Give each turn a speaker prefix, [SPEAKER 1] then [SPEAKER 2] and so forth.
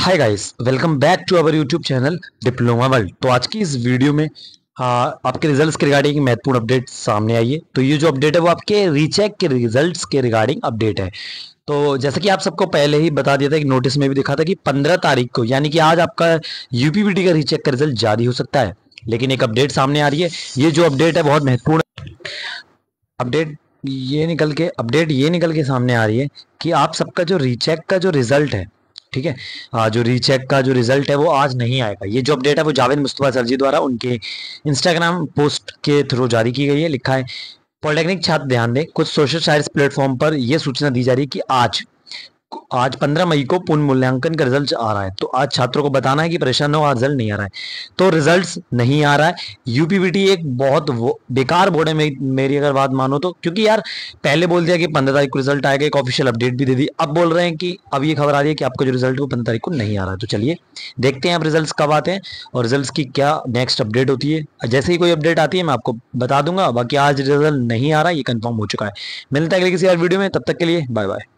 [SPEAKER 1] hi guys welcome back to our YouTube channel diploma world तो आज की इस वीडियो में आ, हाँ, आपके रिजल्ट्स के रिगार्डिंग महत्वपूर्ण अपडेट सामने आई है तो ये जो अपडेट है वो आपके रीचेक के रिजल्ट्स के रिगार्डिंग अपडेट है तो जैसा कि आप सबको पहले ही बता दिया था एक नोटिस में भी दिखा था कि पंद्रह तारीख को यानी कि आज आपका यूपीबीटी का रीचेक का रिजल्ट जारी हो सकता है लेकिन एक अपडेट सामने आ रही है ये जो अपडेट है बहुत महत्वपूर्ण अपडेट ये निकल के अपडेट ये निकल के सामने आ रही है कि आप सबका जो रीचेक का जो रिजल्ट है ठीक है जो रीचेक का जो रिजल्ट है वो आज नहीं आएगा ये जो अपडेट है वो जावेद मुस्तफ़ा सर जी द्वारा उनके इंस्टाग्राम पोस्ट के थ्रू जारी की गई है लिखा है पॉलिटेक्निक छात्र ध्यान दें कुछ सोशल साइंस प्लेटफॉर्म पर यह सूचना दी जा रही है कि आज आज 15 मई को पूर्ण मूल्यांकन का रिजल्ट आ रहा है तो आज छात्रों को बताना है कि परेशान हो आज रिजल्ट नहीं आ रहा है तो रिजल्ट नहीं आ रहा है यूपीबीटी एक बहुत बेकार बोर्ड है मेरी अगर बात मानो तो क्योंकि यार पहले बोल दिया कि पंद्रह तारीख को रिजल्ट आएगा एक ऑफिशियल अपडेट भी दे दी अब बोल रहे हैं कि अब ये खबर आ रही है कि आपका जो रिजल्ट वो पंद्रह तारीख को नहीं आ रहा है तो चलिए देखते हैं आप रिजल्ट कब आते हैं और रिजल्ट की क्या नेक्स्ट अपडेट होती है जैसे ही कोई अपडेट आती है मैं आपको बता दूंगा बाकी आज रिजल्ट नहीं आ रहा ये कन्फर्म हो चुका है मिलता है अगले किसी और वीडियो में तब तक के लिए बाय बाय